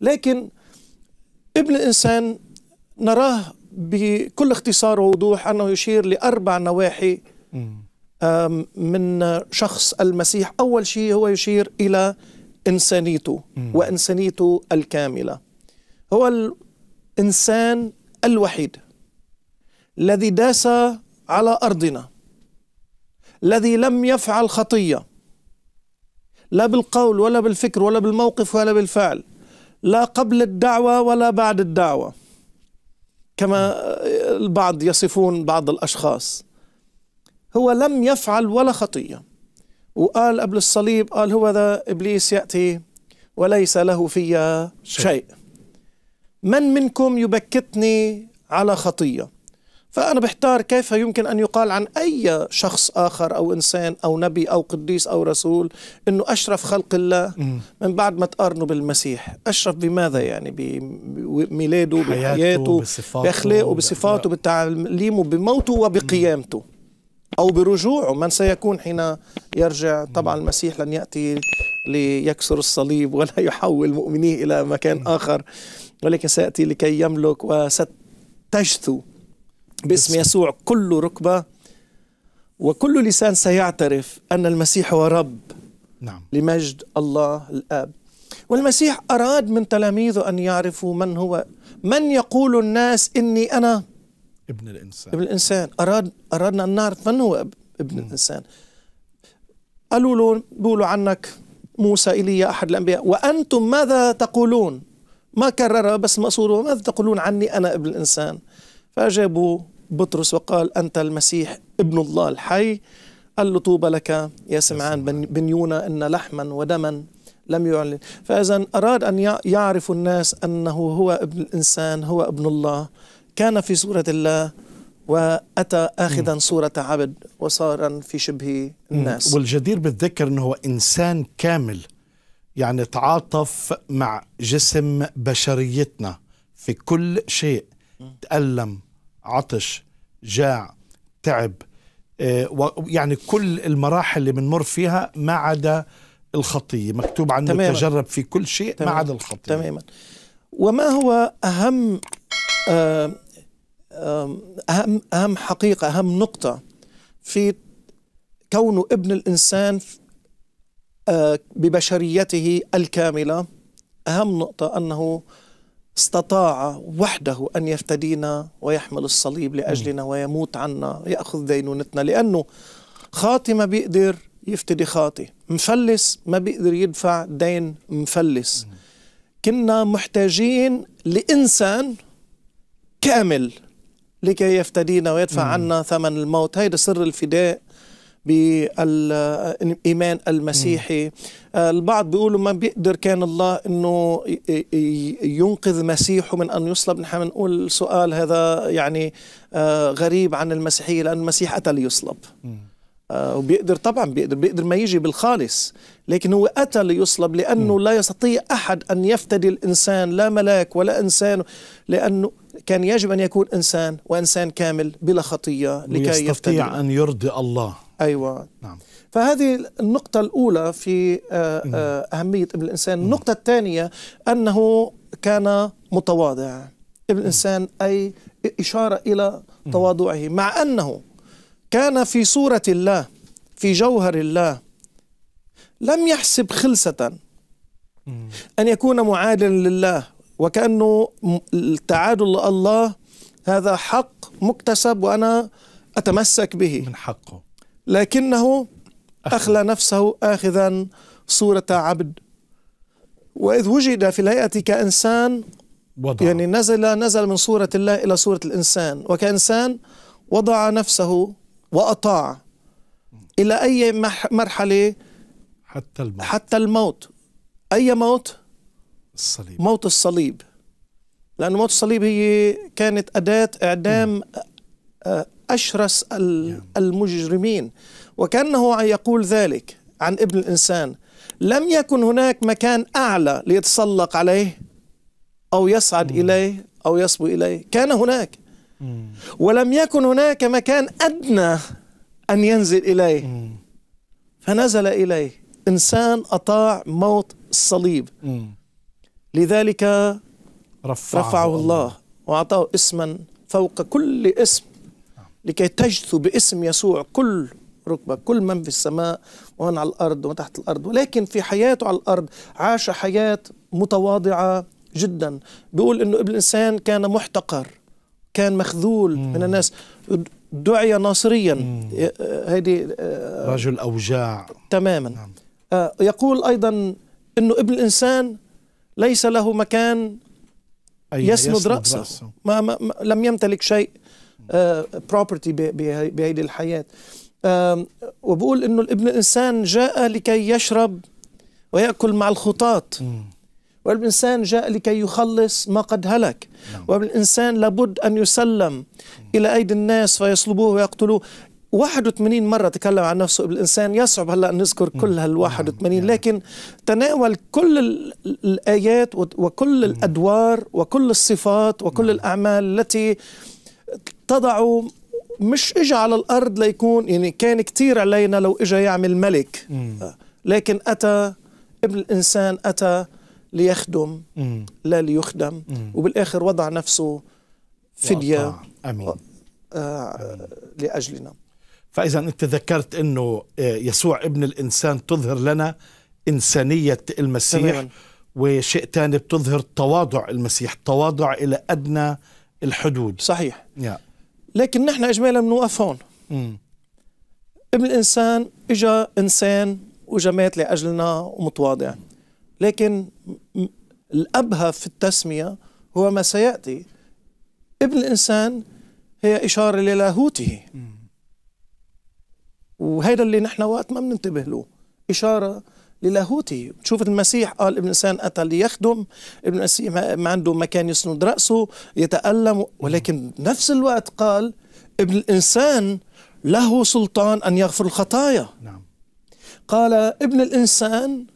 لكن ابن الإنسان نراه بكل اختصار ووضوح أنه يشير لأربع نواحي من شخص المسيح أول شيء هو يشير إلى إنسانيته وإنسانيته الكاملة هو الإنسان الوحيد الذي داس على أرضنا الذي لم يفعل خطية لا بالقول ولا بالفكر ولا بالموقف ولا بالفعل لا قبل الدعوة ولا بعد الدعوة كما البعض يصفون بعض الأشخاص هو لم يفعل ولا خطية وقال قبل الصليب قال هو ذا إبليس يأتي وليس له في شيء من منكم يبكتني على خطيه فأنا بحتار كيف يمكن أن يقال عن أي شخص آخر أو إنسان أو نبي أو قديس أو رسول أنه أشرف خلق الله من بعد ما تقارنه بالمسيح أشرف بماذا يعني بميلاده بحياته بأخلاقه بصفاته بتعليمه بموته وبقيامته أو برجوعه من سيكون حين يرجع طبعا المسيح لن يأتي ليكسر الصليب ولا يحول مؤمنيه إلى مكان آخر ولكن سيأتي لكي يملك وستجثو باسم يسوع كل ركبة وكل لسان سيعترف أن المسيح هو رب نعم. لمجد الله الآب والمسيح أراد من تلاميذه أن يعرفوا من هو من يقول الناس إني أنا ابن الإنسان ابن الإنسان أراد أردنا أن نعرف من هو ابن م. الإنسان قالوا له بيقولوا عنك موسى إيليا أحد الأنبياء وأنتم ماذا تقولون ما كررها بس مقصوره ماذا تقولون عني أنا ابن الإنسان فأجابوا بطرس وقال أنت المسيح ابن الله الحي قال له طوبى لك يا سمعان بن يونا إن لحما ودما لم يعلن فإذا أراد أن يعرف الناس أنه هو ابن الإنسان هو ابن الله كان في صورة الله وأتى آخذا صورة عبد وصارا في شبه الناس والجدير بالذكر أنه إنسان كامل يعني تعاطف مع جسم بشريتنا في كل شيء تألم عطش جاع تعب آه، يعني كل المراحل اللي بنمر فيها ما عدا الخطية مكتوب عنه تماماً. تجرب في كل شيء تماماً. ما عدا الخطية تماما وما هو أهم آه، آه، أهم أهم حقيقة أهم نقطة في كونه ابن الإنسان ببشريته الكاملة أهم نقطة أنه استطاع وحده أن يفتدينا ويحمل الصليب لأجلنا ويموت عنا يأخذ دينونتنا لأنه خاطي ما بيقدر يفتدي خاطي مفلس ما بيقدر يدفع دين مفلس كنا محتاجين لإنسان كامل لكي يفتدينا ويدفع عنا ثمن الموت هيدا سر الفداء بالايمان المسيحي آه، البعض بيقولوا ما بيقدر كان الله انه ينقذ مسيحه من ان يصلب نحن بنقول سؤال هذا يعني آه، غريب عن المسيحيه لان المسيح اتى ليصلب آه، وبيقدر طبعا بيقدر بيقدر ما يجي بالخالص لكن هو أتى ليصلب لأنه م. لا يستطيع أحد أن يفتدي الإنسان لا ملاك ولا إنسان لأنه كان يجب أن يكون إنسان وإنسان كامل بلا خطية لكي يستطيع يفتدي أن يرضي الله أيوة نعم فهذه النقطة الأولى في آه، آه، أهمية ابن الإنسان النقطة الثانية أنه كان متواضع ابن الإنسان أي إشارة إلى تواضعه مع أنه كان في صورة الله في جوهر الله لم يحسب خلسة أن يكون معادلا لله وكأنه التعادل الله هذا حق مكتسب وأنا أتمسك به من حقه لكنه أخلى نفسه آخذا صورة عبد وإذ وجد في الهيئة كإنسان وضع. يعني نزل نزل من صورة الله إلى صورة الإنسان وكإنسان وضع نفسه وأطاع إلى أي مرحلة حتى الموت حتى الموت أي موت؟ الصليب موت الصليب لأن موت الصليب هي كانت أداة إعدام أشرس نعم. المجرمين وكأنه يقول ذلك عن ابن الإنسان لم يكن هناك مكان أعلى ليتسلق عليه أو يصعد إليه أو يصبو إليه كان هناك ولم يكن هناك مكان أدنى أن ينزل إليه فنزل إليه إنسان أطاع موت الصليب لذلك رفعه, رفعه الله وأعطاه اسما فوق كل اسم لكي تجثو باسم يسوع كل ركبة كل من في السماء ومن على الأرض وتحت الأرض ولكن في حياته على الأرض عاش حياة متواضعة جدا بيقول أنه ابن الإنسان كان محتقر كان مخذول مم. من الناس دعي ناصريا هذه آه، آه، رجل أوجاع تماما نعم. آه يقول أيضا أنه ابن الإنسان ليس له مكان يسند, يسند رأسه, رأسه. ما ما لم يمتلك شيء آه، بروبرتي بهيدي الحياه وبقول انه الابن الانسان جاء لكي يشرب وياكل مع الخطاط والإنسان جاء لكي يخلص ما قد هلك نعم. والإنسان لابد أن يسلم إلى أيدي الناس فيصلبوه ويقتلوه 81 مرة تكلم عن نفسه الإنسان يصعب هلأ أن نذكر كل هال 81 نعم. نعم. لكن تناول كل الآيات وكل الأدوار وكل الصفات وكل الأعمال التي تضعه مش اجى على الارض ليكون يعني كان كثير علينا لو اجى يعمل ملك مم. لكن اتى ابن الانسان اتى ليخدم مم. لا ليخدم مم. وبالاخر وضع نفسه فديه امين آه لاجلنا فاذا انت ذكرت انه آه، يسوع ابن الانسان تظهر لنا انسانيه المسيح وشيء ثاني بتظهر تواضع المسيح تواضع الى ادنى الحدود صحيح yeah. لكن نحن اجمالا بنوقف هون ابن الانسان اجى انسان واجا مات لاجلنا ومتواضع لكن الابهى في التسميه هو ما سياتي ابن الانسان هي اشاره للاهوته وهذا وهيدا اللي نحن وقت ما بننتبه له اشاره للاهوتي تشوف المسيح قال ابن الانسان اتى ليخدم ابن المسيح ما عنده مكان يسند راسه يتالم ولكن نفس الوقت قال ابن الانسان له سلطان ان يغفر الخطايا نعم. قال ابن الانسان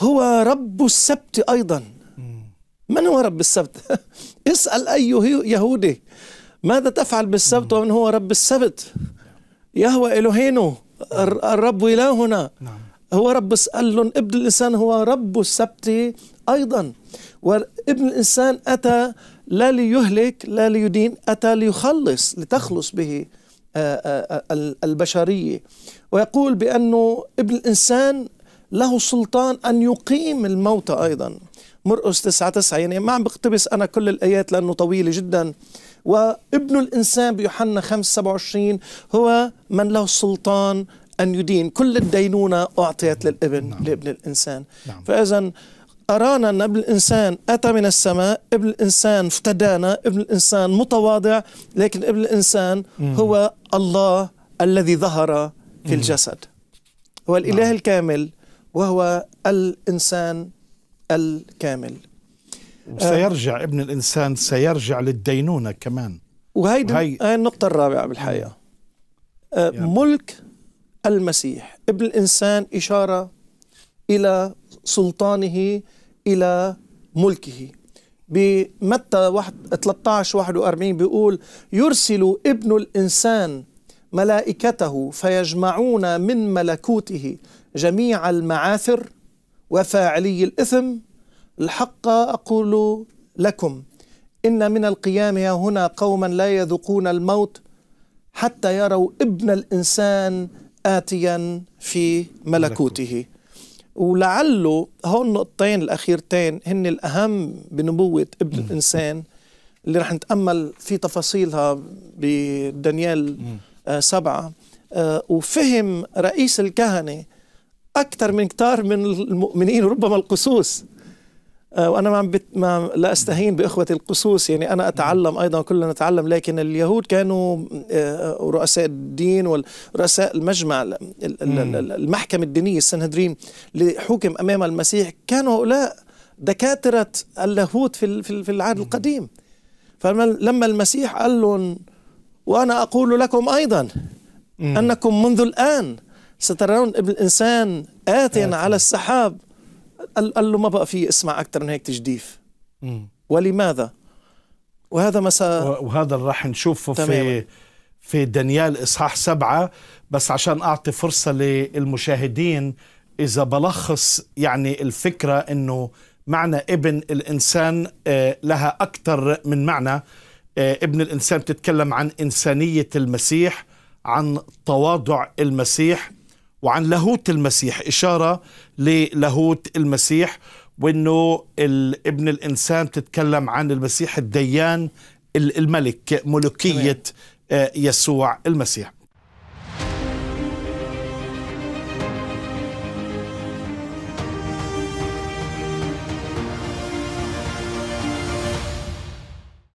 هو رب السبت ايضا من هو رب السبت اسال اي يهودي ماذا تفعل بالسبت ومن هو رب السبت يهوى الهينو نعم. الرب الهنا نعم. هو رب قال لهم ابن الإنسان هو رب السبت أيضا وابن الإنسان أتى لا ليهلك لا ليدين أتى ليخلص لتخلص به آه، آه، آه، البشرية ويقول بأنه ابن الإنسان له سلطان أن يقيم الموتى أيضا مرقس 9 9 يعني ما عم بقتبس أنا كل الآيات لأنه طويلة جدا وابن الإنسان بيوحنا 5 27 هو من له السلطان أن يدين كل الدينونة أعطيت للابن نعم. لابن الإنسان نعم. فإذا أرانا أن ابن الإنسان أتى من السماء ابن الإنسان افتدانا ابن الإنسان متواضع لكن ابن الإنسان مم. هو الله الذي ظهر في مم. الجسد هو نعم. الإله نعم. الكامل وهو الإنسان الكامل سيرجع ابن الإنسان سيرجع للدينونة كمان وهي, وهي... النقطة الرابعة بالحقيقة أه، ملك المسيح ابن الإنسان إشارة إلى سلطانه إلى ملكه بمتى 13 41 بيقول يرسل ابن الإنسان ملائكته فيجمعون من ملكوته جميع المعاثر وفاعلي الإثم الحق أقول لكم إن من القيامة هنا قوما لا يذوقون الموت حتى يروا ابن الإنسان آتيا في ملكوته ولعله هون النقطتين الأخيرتين هن الأهم بنبوة ابن الإنسان اللي رح نتأمل في تفاصيلها بدانيال آه سبعة آه وفهم رئيس الكهنة أكثر من كتار من المؤمنين ربما القصوص آه، وانا ما, ما لا استهين باخوتي القصوص يعني انا اتعلم ايضا كلنا نتعلم لكن اليهود كانوا آه، رؤساء الدين ورؤساء المجمع المحكمه الدينيه السنهدرين اللي حكم امام المسيح كانوا هؤلاء دكاتره اللاهوت في في العهد القديم فلما المسيح قال لهم وانا اقول لكم ايضا انكم منذ الان سترون ابن الانسان اتيا على السحاب قال له ما بقى في اسمع اكثر من هيك تجديف مم. ولماذا وهذا مساء وهذا اللي راح نشوفه تماماً. في في دانيال اصحاح سبعه بس عشان اعطي فرصه للمشاهدين اذا بلخص يعني الفكره انه معنى ابن الانسان آه، لها اكثر من معنى آه، ابن الانسان بتتكلم عن انسانيه المسيح عن تواضع المسيح وعن لاهوت المسيح إشارة للاهوت المسيح وأنه ابن الإنسان تتكلم عن المسيح الديان الملك ملوكية آه، يسوع المسيح